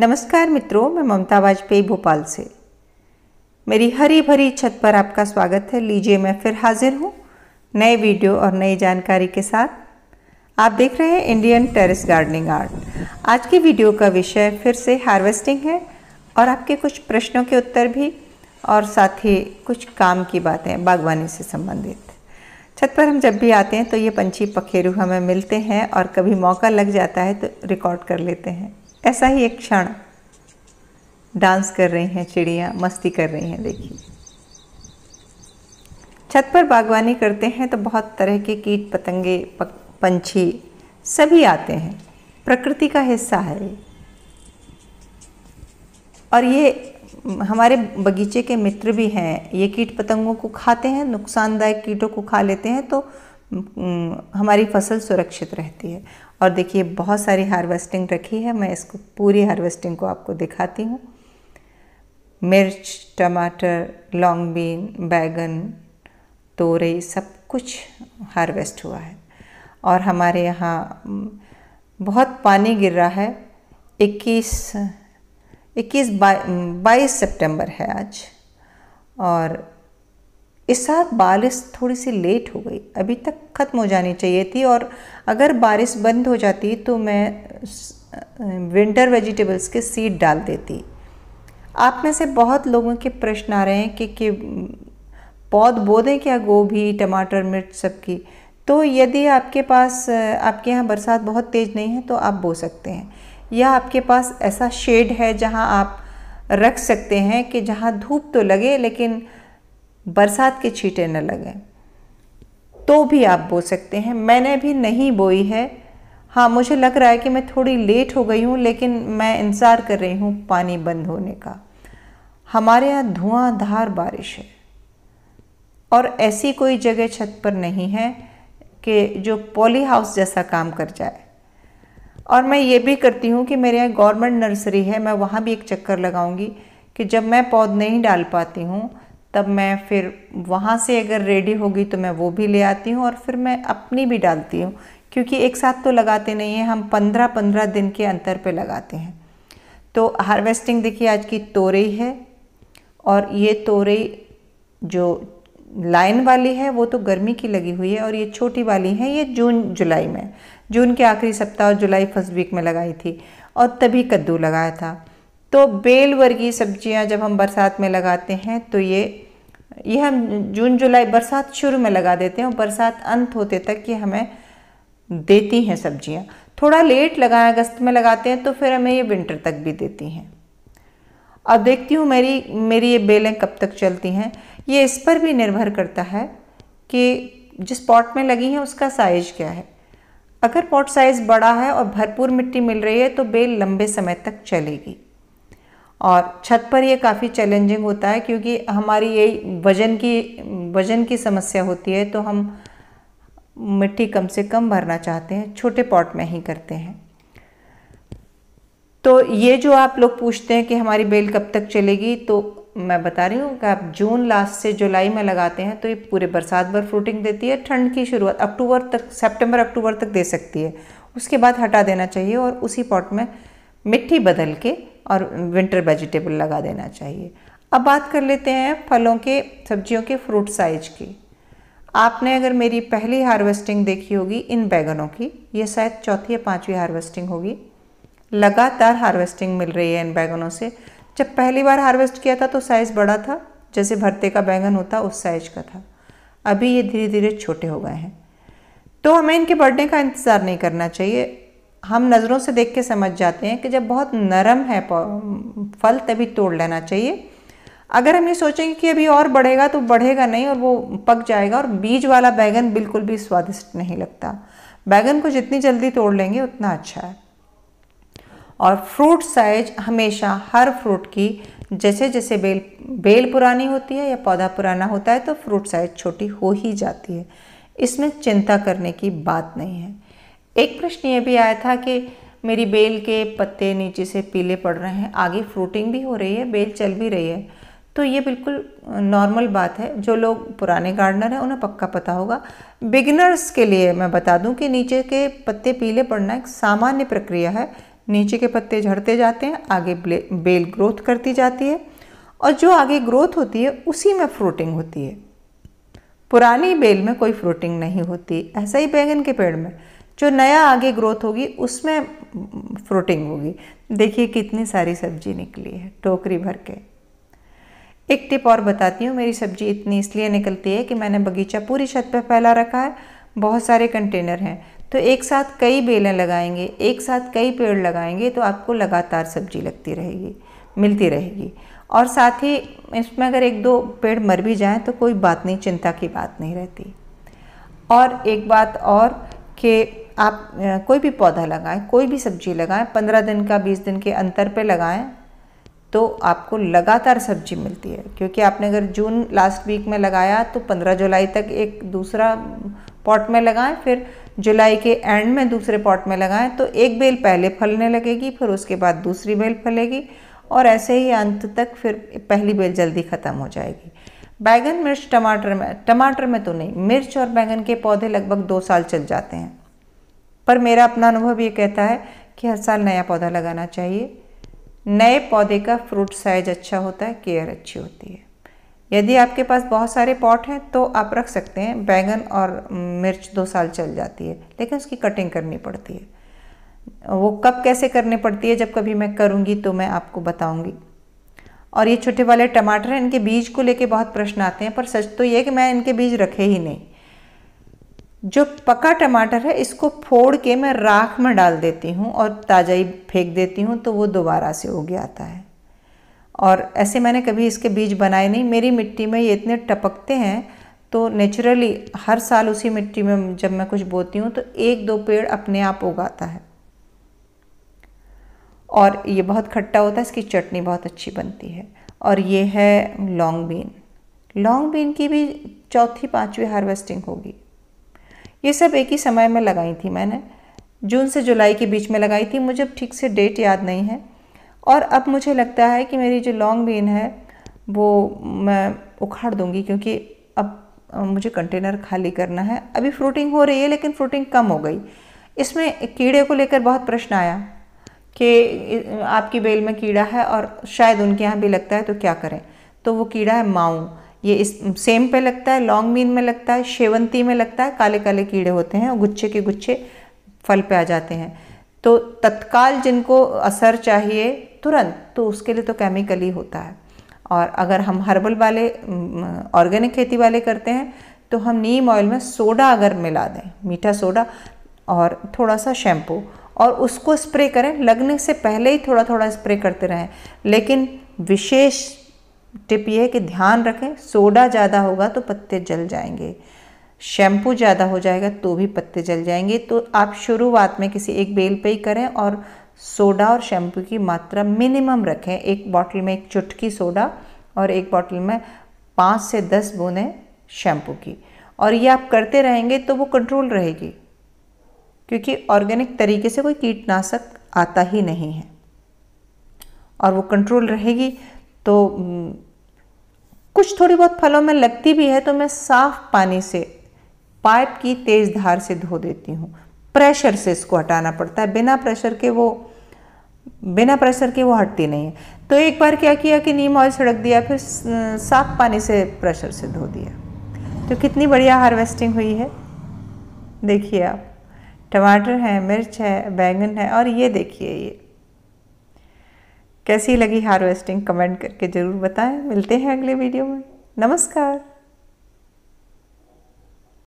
नमस्कार मित्रों मैं ममता वाजपेयी भोपाल से मेरी हरी भरी छत पर आपका स्वागत है लीजिए मैं फिर हाजिर हूँ नए वीडियो और नई जानकारी के साथ आप देख रहे हैं इंडियन टेरेस गार्डनिंग आर्ट आज की वीडियो का विषय फिर से हार्वेस्टिंग है और आपके कुछ प्रश्नों के उत्तर भी और साथ ही कुछ काम की बातें बागवानी से संबंधित छत पर हम जब भी आते हैं तो ये पंछी पखेरु हमें मिलते हैं और कभी मौका लग जाता है तो रिकॉर्ड कर लेते हैं ऐसा ही एक क्षण डांस कर रही हैं चिड़िया मस्ती कर रही हैं देखिए छत पर बागवानी करते हैं तो बहुत तरह के कीट पतंगे पंछी सभी आते हैं प्रकृति का हिस्सा है और ये हमारे बगीचे के मित्र भी हैं ये कीट पतंगों को खाते हैं नुकसानदायक कीटों को खा लेते हैं तो हम्म, हमारी फसल सुरक्षित रहती है और देखिए बहुत सारी हार्वेस्टिंग रखी है मैं इसको पूरी हार्वेस्टिंग को आपको दिखाती हूँ मिर्च टमाटर लॉन्ग बीन बैगन तोरई सब कुछ हार्वेस्ट हुआ है और हमारे यहाँ बहुत पानी गिर रहा है 21 21 बाईस सितंबर है आज और इस साल बारिश थोड़ी सी लेट हो गई अभी तक ख़त्म हो जानी चाहिए थी और अगर बारिश बंद हो जाती तो मैं विंटर वेजिटेबल्स के सीड डाल देती आप में से बहुत लोगों के प्रश्न आ रहे हैं कि, कि पौध बो दें क्या गोभी टमाटर मिर्च सबकी तो यदि आपके पास आपके यहाँ बरसात बहुत तेज़ नहीं है तो आप बो सकते हैं या आपके पास ऐसा शेड है जहाँ आप रख सकते हैं कि जहाँ धूप तो लगे लेकिन बरसात के छींटे न लगें तो भी आप बो सकते हैं मैंने भी नहीं बोई है हाँ मुझे लग रहा है कि मैं थोड़ी लेट हो गई हूँ लेकिन मैं इंतज़ार कर रही हूँ पानी बंद होने का हमारे यहाँ धुआंधार बारिश है और ऐसी कोई जगह छत पर नहीं है कि जो पॉली हाउस जैसा काम कर जाए और मैं ये भी करती हूँ कि मेरे यहाँ गवर्नमेंट नर्सरी है मैं वहाँ भी एक चक्कर लगाऊंगी कि जब मैं पौध नहीं डाल पाती हूँ तब मैं फिर वहाँ से अगर रेडी होगी तो मैं वो भी ले आती हूँ और फिर मैं अपनी भी डालती हूँ क्योंकि एक साथ तो लगाते नहीं हैं हम पंद्रह पंद्रह दिन के अंतर पे लगाते हैं तो हार्वेस्टिंग देखिए आज की तोरई है और ये तोरई जो लाइन वाली है वो तो गर्मी की लगी हुई है और ये छोटी वाली है ये जून जुलाई में जून के आखिरी सप्ताह और जुलाई फर्स्ट वीक में लगाई थी और तभी कद्दू लगाया था तो बेल वर्गीय सब्जियां जब हम बरसात में लगाते हैं तो ये ये हम जून जुलाई बरसात शुरू में लगा देते हैं और बरसात अंत होते तक ये हमें देती हैं सब्जियां थोड़ा लेट लगाएं अगस्त में लगाते हैं तो फिर हमें ये विंटर तक भी देती हैं अब देखती हूँ मेरी मेरी ये बेलें कब तक चलती हैं ये इस पर भी निर्भर करता है कि जिस पॉट में लगी हैं उसका साइज़ क्या है अगर पॉट साइज़ बड़ा है और भरपूर मिट्टी मिल रही है तो बेल लंबे समय तक चलेगी और छत पर ये काफ़ी चैलेंजिंग होता है क्योंकि हमारी यही वज़न की वज़न की समस्या होती है तो हम मिट्टी कम से कम भरना चाहते हैं छोटे पॉट में ही करते हैं तो ये जो आप लोग पूछते हैं कि हमारी बेल कब तक चलेगी तो मैं बता रही हूँ कि आप जून लास्ट से जुलाई में लगाते हैं तो ये पूरे बरसात भर फ्रूटिंग देती है ठंड की शुरुआत अक्टूबर तक सेप्टेम्बर अक्टूबर तक दे सकती है उसके बाद हटा देना चाहिए और उसी पॉट में मिट्टी बदल के और विंटर वेजिटेबल लगा देना चाहिए अब बात कर लेते हैं फलों के सब्जियों के फ्रूट साइज की आपने अगर मेरी पहली हार्वेस्टिंग देखी होगी इन बैगनों की ये शायद चौथी या पांचवी हार्वेस्टिंग होगी लगातार हार्वेस्टिंग मिल रही है इन बैगनों से जब पहली बार हार्वेस्ट किया था तो साइज़ बड़ा था जैसे भरते का बैगन होता उस साइज का था अभी ये धीरे धीरे छोटे हो गए हैं तो हमें इनके बढ़ने का इंतज़ार नहीं करना चाहिए हम नज़रों से देख के समझ जाते हैं कि जब बहुत नरम है फल तभी तोड़ लेना चाहिए अगर हम ये सोचेंगे कि अभी और बढ़ेगा तो बढ़ेगा नहीं और वो पक जाएगा और बीज वाला बैगन बिल्कुल भी स्वादिष्ट नहीं लगता बैगन को जितनी जल्दी तोड़ लेंगे उतना अच्छा है और फ्रूट साइज हमेशा हर फ्रूट की जैसे जैसे बेल बेल पुरानी होती है या पौधा पुराना होता है तो फ्रूट साइज छोटी हो ही जाती है इसमें चिंता करने की बात नहीं है एक प्रश्न ये भी आया था कि मेरी बेल के पत्ते नीचे से पीले पड़ रहे हैं आगे फ्रूटिंग भी हो रही है बेल चल भी रही है तो ये बिल्कुल नॉर्मल बात है जो लोग पुराने गार्डनर हैं उन्हें पक्का पता होगा बिगिनर्स के लिए मैं बता दूं कि नीचे के पत्ते पीले पड़ना एक सामान्य प्रक्रिया है नीचे के पत्ते झड़ते जाते हैं आगे बेल ग्रोथ करती जाती है और जो आगे ग्रोथ होती है उसी में फ्रूटिंग होती है पुरानी बेल में कोई फ्रूटिंग नहीं होती ऐसा ही बैंगन के पेड़ में जो नया आगे ग्रोथ होगी उसमें फ्रूटिंग होगी देखिए कितनी सारी सब्जी निकली है टोकरी भर के एक टिप और बताती हूँ मेरी सब्जी इतनी इसलिए निकलती है कि मैंने बगीचा पूरी छत पर फैला रखा है बहुत सारे कंटेनर हैं तो एक साथ कई बेलें लगाएंगे एक साथ कई पेड़ लगाएंगे तो आपको लगातार सब्जी लगती रहेगी मिलती रहेगी और साथ ही इसमें अगर एक दो पेड़ मर भी जाएं तो कोई बात नहीं चिंता की बात नहीं रहती और एक बात और कि आप कोई भी पौधा लगाएं कोई भी सब्जी लगाएं पंद्रह दिन का बीस दिन के अंतर पे लगाएं तो आपको लगातार सब्जी मिलती है क्योंकि आपने अगर जून लास्ट वीक में लगाया तो पंद्रह जुलाई तक एक दूसरा पॉट में लगाएं फिर जुलाई के एंड में दूसरे पॉट में लगाएं तो एक बेल पहले फलने लगेगी फिर उसके बाद दूसरी बेल फलेगी और ऐसे ही अंत तक फिर पहली बेल जल्दी ख़त्म हो जाएगी बैंगन मिर्च टमाटर में टमाटर में तो नहीं मिर्च और बैंगन के पौधे लगभग दो साल चल जाते हैं पर मेरा अपना अनुभव ये कहता है कि हर साल नया पौधा लगाना चाहिए नए पौधे का फ्रूट साइज अच्छा होता है केयर अच्छी होती है यदि आपके पास बहुत सारे पॉट हैं तो आप रख सकते हैं बैंगन और मिर्च दो साल चल जाती है लेकिन उसकी कटिंग करनी पड़ती है वो कब कैसे करनी पड़ती है जब कभी मैं करूँगी तो मैं आपको बताऊँगी और ये छोटे वाले टमाटर हैं इनके बीज को लेके बहुत प्रश्न आते हैं पर सच तो ये है कि मैं इनके बीज रखे ही नहीं जो पका टमाटर है इसको फोड़ के मैं राख में डाल देती हूँ और ताज़ाई फेंक देती हूँ तो वो दोबारा से उग आता है और ऐसे मैंने कभी इसके बीज बनाए नहीं मेरी मिट्टी में ये इतने टपकते हैं तो नेचुरली हर साल उसी मिट्टी में जब मैं कुछ बोती हूँ तो एक दो पेड़ अपने आप उगाता है और ये बहुत खट्टा होता है इसकी चटनी बहुत अच्छी बनती है और ये है लॉन्ग बीन लॉन्ग बीन की भी चौथी पांचवी हार्वेस्टिंग होगी ये सब एक ही समय में लगाई थी मैंने जून से जुलाई के बीच में लगाई थी मुझे अब ठीक से डेट याद नहीं है और अब मुझे लगता है कि मेरी जो लॉन्ग बीन है वो मैं उखाड़ दूंगी क्योंकि अब मुझे कंटेनर खाली करना है अभी फ्रूटिंग हो रही है लेकिन फ्रूटिंग कम हो गई इसमें कीड़े को लेकर बहुत प्रश्न आया कि आपकी बेल में कीड़ा है और शायद उनके यहाँ भी लगता है तो क्या करें तो वो कीड़ा है माऊ ये इस सेम पे लगता है लॉन्ग मीन में लगता है शेवंती में लगता है काले काले कीड़े होते हैं और गुच्छे के गुच्छे फल पे आ जाते हैं तो तत्काल जिनको असर चाहिए तुरंत तो उसके लिए तो केमिकल ही होता है और अगर हम हर्बल वाले ऑर्गेनिक खेती वाले करते हैं तो हम नीम ऑयल में सोडा अगर मिला दें मीठा सोडा और थोड़ा सा शैम्पू और उसको स्प्रे करें लगने से पहले ही थोड़ा थोड़ा स्प्रे करते रहें लेकिन विशेष टिप ये है कि ध्यान रखें सोडा ज़्यादा होगा तो पत्ते जल जाएंगे शैम्पू ज़्यादा हो जाएगा तो भी पत्ते जल जाएंगे तो आप शुरुआत में किसी एक बेल पे ही करें और सोडा और शैम्पू की मात्रा मिनिमम रखें एक बॉटल में एक चुटकी सोडा और एक बॉटल में पाँच से दस बूंदें शैम्पू की और ये आप करते रहेंगे तो वो कंट्रोल रहेगी क्योंकि ऑर्गेनिक तरीके से कोई कीटनाशक आता ही नहीं है और वो कंट्रोल रहेगी तो कुछ थोड़ी बहुत फलों में लगती भी है तो मैं साफ पानी से पाइप की तेज़ धार से धो देती हूँ प्रेशर से इसको हटाना पड़ता है बिना प्रेशर के वो बिना प्रेशर के वो हटती नहीं है तो एक बार क्या किया कि नीम ऑयल छिड़क दिया फिर साफ पानी से प्रेशर से धो दिया तो कितनी बढ़िया हार्वेस्टिंग हुई है देखिए आप टमाटर है मिर्च है बैंगन है और ये देखिए ये कैसी लगी हार्वेस्टिंग कमेंट करके ज़रूर बताएं मिलते हैं अगले वीडियो में नमस्कार